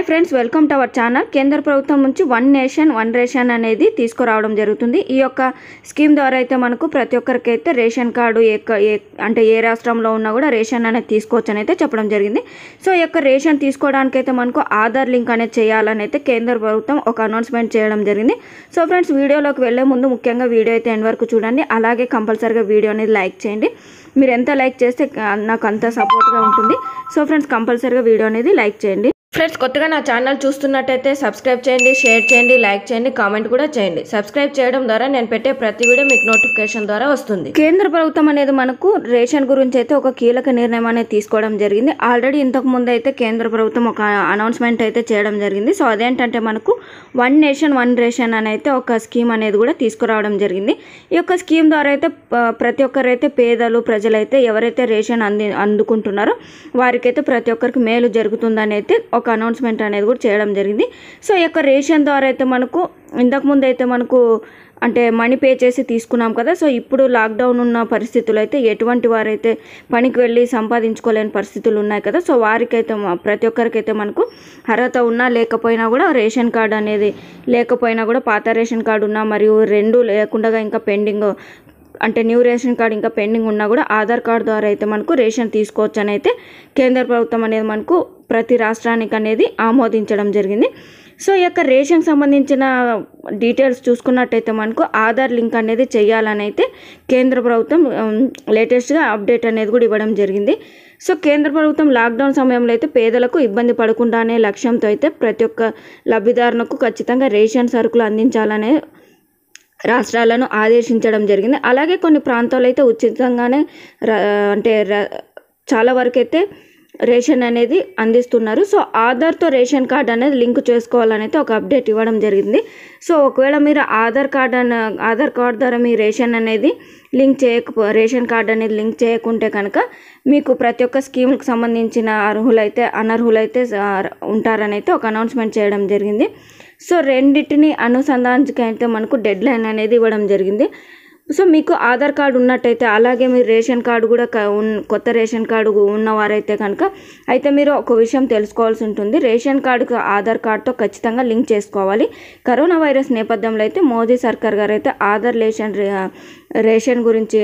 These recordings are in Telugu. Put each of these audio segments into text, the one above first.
hi friends welcome to our channel కేంద్ర ప్రభుత్వం నుంచి వన్ నేషన్ వన్ రేషన్ అనేది తీసుకురావడం జరుగుతుంది ఈ యొక్క స్కీమ్ ద్వారా అయితే మనకు ప్రతి ఒక్కరికైతే రేషన్ కార్డు ఏ అంటే ఏ రాష్ట్రంలో ఉన్నా కూడా రేషన్ అనేది తీసుకోవచ్చు అయితే చెప్పడం జరిగింది సో ఈ యొక్క రేషన్ తీసుకోవడానికైతే మనకు ఆధార్ లింక్ అనేది చేయాలని అయితే కేంద్ర ప్రభుత్వం ఒక అనౌన్స్మెంట్ చేయడం జరిగింది సో ఫ్రెండ్స్ వీడియోలోకి వెళ్ళే ముందు ముఖ్యంగా వీడియో అయితే ఎండ్ వరకు చూడండి అలాగే కంపల్సరీగా వీడియో అనేది లైక్ చేయండి మీరు ఎంత లైక్ చేస్తే నాకు అంత సపోర్ట్గా ఉంటుంది సో ఫ్రెండ్స్ కంపల్సరీగా వీడియో అనేది లైక్ చేయండి ఫ్రెండ్స్ కొత్తగా నా ఛానల్ చూస్తున్నట్టయితే సబ్స్క్రైబ్ చేయండి షేర్ చేయండి లైక్ చేయండి కామెంట్ కూడా చేయండి సబ్స్క్రైబ్ చేయడం ద్వారా నేను పెట్టే ప్రతి వీడియో మీకు నోటిఫికేషన్ ద్వారా వస్తుంది కేంద్ర ప్రభుత్వం అనేది మనకు రేషన్ గురించి అయితే ఒక కీలక నిర్ణయం అనేది తీసుకోవడం జరిగింది ఆల్రెడీ ఇంతకు ముందు అయితే కేంద్ర ప్రభుత్వం ఒక అనౌన్స్మెంట్ అయితే చేయడం జరిగింది సో అదేంటంటే మనకు వన్ నేషన్ వన్ రేషన్ అని అయితే ఒక స్కీమ్ అనేది కూడా తీసుకురావడం జరిగింది ఈ యొక్క స్కీమ్ ద్వారా అయితే ప్రతి ఒక్కరైతే పేదలు ప్రజలైతే ఎవరైతే రేషన్ అంది అందుకుంటున్నారో వారికైతే ప్రతి ఒక్కరికి మేలు జరుగుతుందని అయితే ఒక అనౌన్స్మెంట్ అనేది కూడా చేయడం జరిగింది సో ఈ యొక్క రేషన్ ద్వారా అయితే మనకు ఇంతకుముందు అయితే మనకు అంటే మనీ పే చేసి తీసుకున్నాం కదా సో ఇప్పుడు లాక్డౌన్ ఉన్న పరిస్థితులు అయితే ఎటువంటి వారైతే పనికి వెళ్ళి సంపాదించుకోలేని పరిస్థితులు ఉన్నాయి కదా సో వారికైతే ప్రతి ఒక్కరికైతే మనకు అర్హత ఉన్నా లేకపోయినా కూడా రేషన్ కార్డు అనేది లేకపోయినా కూడా పాత రేషన్ కార్డు ఉన్నా మరియు రెండు లేకుండా ఇంకా పెండింగ్ అంటే న్యూ రేషన్ కార్డు ఇంకా పెండింగ్ ఉన్నా కూడా ఆధార్ కార్డు ద్వారా అయితే మనకు రేషన్ తీసుకోవచ్చు అని అయితే కేంద్ర ప్రభుత్వం అనేది మనకు ప్రతి రాష్ట్రానికి అనేది ఆమోదించడం జరిగింది సో ఈ యొక్క రేషన్కి సంబంధించిన డీటెయిల్స్ చూసుకున్నట్టయితే మనకు ఆధార్ లింక్ అనేది చేయాలని అయితే కేంద్ర ప్రభుత్వం లేటెస్ట్గా అప్డేట్ అనేది కూడా ఇవ్వడం జరిగింది సో కేంద్ర ప్రభుత్వం లాక్డౌన్ సమయంలో అయితే పేదలకు ఇబ్బంది పడకుండా అనే లక్ష్యంతో అయితే ప్రతి ఒక్క లబ్ధిదారులకు ఖచ్చితంగా రేషన్ సరుకులు అందించాలనే రాష్ట్రాలను ఆదేశించడం జరిగింది అలాగే కొన్ని ప్రాంతాలు అయితే ఉచితంగానే అంటే చాలా వరకు అయితే రేషన్ అనేది అందిస్తున్నారు సో ఆధార్తో రేషన్ కార్డ్ అనేది లింక్ చేసుకోవాలని అయితే ఒక అప్డేట్ ఇవ్వడం జరిగింది సో ఒకవేళ మీరు ఆధార్ కార్డ్ అన్న ఆధార్ కార్డ్ ద్వారా మీ రేషన్ అనేది లింక్ చేయకపో రేషన్ కార్డ్ అనేది లింక్ చేయకుంటే కనుక మీకు ప్రతి ఒక్క స్కీమ్కి సంబంధించిన అర్హులైతే అనర్హులైతే ఉంటారని అయితే ఒక అనౌన్స్మెంట్ చేయడం జరిగింది సో రెండింటిని అనుసంధానికైతే మనకు డెడ్ లైన్ అనేది ఇవ్వడం జరిగింది సో మీకు ఆధార్ కార్డు ఉన్నట్టయితే అలాగే మీరు రేషన్ కార్డు కూడా కొత్త రేషన్ కార్డు ఉన్నవారైతే కనుక అయితే మీరు ఒక విషయం తెలుసుకోవాల్సి ఉంటుంది రేషన్ కార్డుకు ఆధార్ కార్డుతో ఖచ్చితంగా లింక్ చేసుకోవాలి కరోనా వైరస్ నేపథ్యంలో అయితే మోదీ సర్కార్ గారు అయితే ఆధార్ రేషన్ రేషన్ గురించి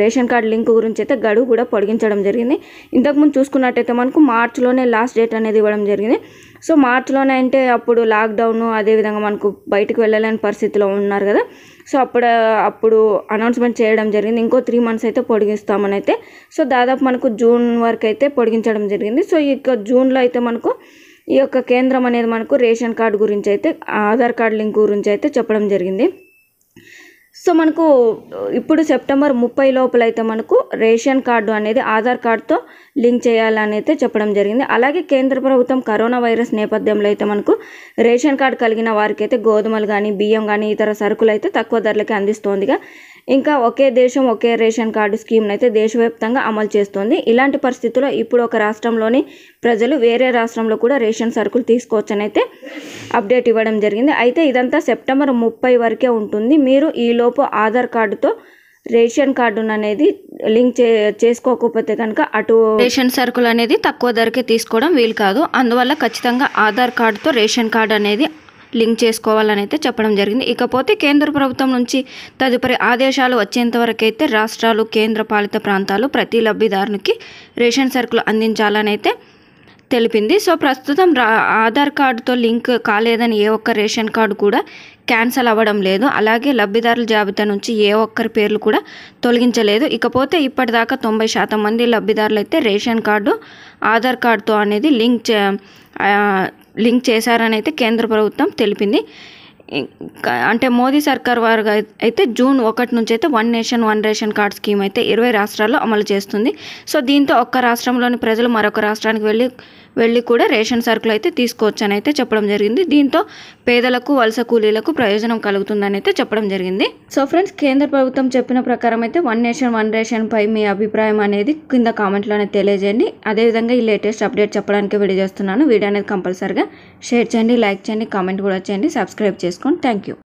రేషన్ కార్డు లింక్ గురించి అయితే గడువు కూడా పొడిగించడం జరిగింది ఇంతకుముందు చూసుకున్నట్టయితే మనకు మార్చిలోనే లాస్ట్ డేట్ అనేది ఇవ్వడం జరిగింది సో మార్చిలోనే అంటే అప్పుడు లాక్డౌన్ అదేవిధంగా మనకు బయటకు వెళ్ళలేని పరిస్థితిలో ఉన్నారు కదా సో అప్పుడు అప్పుడు అనౌన్స్మెంట్ చేయడం జరిగింది ఇంకో త్రీ మంత్స్ అయితే పొడిగిస్తామని అయితే సో దాదాపు మనకు జూన్ వరకు అయితే పొడిగించడం జరిగింది సో యొక్క జూన్లో అయితే మనకు ఈ యొక్క కేంద్రం అనేది మనకు రేషన్ కార్డు గురించి అయితే ఆధార్ కార్డు లింక్ గురించి అయితే చెప్పడం జరిగింది సో మనకు ఇప్పుడు సెప్టెంబర్ ముప్పై లోపలైతే మనకు రేషన్ కార్డు అనేది ఆధార్ కార్డుతో లింక్ చేయాలని అయితే చెప్పడం జరిగింది అలాగే కేంద్ర ప్రభుత్వం కరోనా వైరస్ నేపథ్యంలో అయితే మనకు రేషన్ కార్డు కలిగిన వారికి అయితే గోధుమలు కానీ బియ్యం కానీ ఇతర సరుకులు అయితే తక్కువ ధరలకి అందిస్తోందిగా ఇంకా ఒకే దేశం ఒకే రేషన్ కార్డు స్కీమ్ అయితే దేశవ్యాప్తంగా అమలు చేస్తోంది ఇలాంటి పరిస్థితుల్లో ఇప్పుడు ఒక రాష్ట్రంలోని ప్రజలు వేరే రాష్ట్రంలో కూడా రేషన్ సరుకులు తీసుకోవచ్చనైతే అప్డేట్ ఇవ్వడం జరిగింది అయితే ఇదంతా సెప్టెంబర్ ముప్పై వరకే ఉంటుంది మీరు ఈలోపు ఆధార్ కార్డుతో రేషన్ కార్డును అనేది లింక్ చే చేసుకోకపోతే కనుక అటు రేషన్ సరుకులు అనేది తక్కువ ధరకే తీసుకోవడం వీలు కాదు అందువల్ల ఖచ్చితంగా ఆధార్ కార్డుతో రేషన్ కార్డు అనేది లింక్ చేసుకోవాలని అయితే చెప్పడం జరిగింది ఇకపోతే కేంద్ర ప్రభుత్వం నుంచి తదుపరి ఆదేశాలు వచ్చేంతవరకైతే రాష్ట్రాలు కేంద్ర పాలిత ప్రాంతాలు ప్రతి లబ్ధిదారునికి రేషన్ సరుకులు అందించాలని అయితే తెలిపింది సో ప్రస్తుతం ఆధార్ కార్డుతో లింక్ కాలేదని ఏ ఒక్క రేషన్ కార్డు కూడా క్యాన్సల్ అవ్వడం లేదు అలాగే లబ్ధిదారుల జాబితా నుంచి ఏ ఒక్కరి పేర్లు కూడా తొలగించలేదు ఇకపోతే ఇప్పటిదాకా తొంభై శాతం మంది లబ్ధిదారులు అయితే రేషన్ కార్డు ఆధార్ కార్డుతో అనేది లింక్ చే లింక్ చేశారని అయితే కేంద్ర ప్రభుత్వం తెలిపింది అంటే మోదీ సర్కార్ వారు అయితే జూన్ ఒకటి నుంచి అయితే one nation one ration card scheme అయితే ఇరవై రాష్ట్రాల్లో అమలు చేస్తుంది సో దీంతో ఒక్క రాష్ట్రంలోని ప్రజలు మరొక రాష్ట్రానికి వెళ్ళి వెళ్ళి కూడా రేషన్ సరుకులు అయితే తీసుకోవచ్చు అని అయితే చెప్పడం జరిగింది దీంతో పేదలకు వలస కూలీలకు ప్రయోజనం కలుగుతుందని అయితే చెప్పడం జరిగింది సో ఫ్రెండ్స్ కేంద్ర ప్రభుత్వం చెప్పిన ప్రకారం అయితే వన్ నేషన్ వన్ రేషన్ పై మీ అభిప్రాయం అనేది కింద కామెంట్లోనే తెలియజేయండి అదేవిధంగా ఈ లేటెస్ట్ అప్డేట్ చెప్పడానికి వీడియో చేస్తున్నాను వీడియో అనేది కంపల్సరిగా షేర్ చేయండి లైక్ చేయండి కామెంట్ కూడా చేయండి సబ్స్క్రైబ్ చేసుకోండి చేసుకొని థ్యాంక్ యూ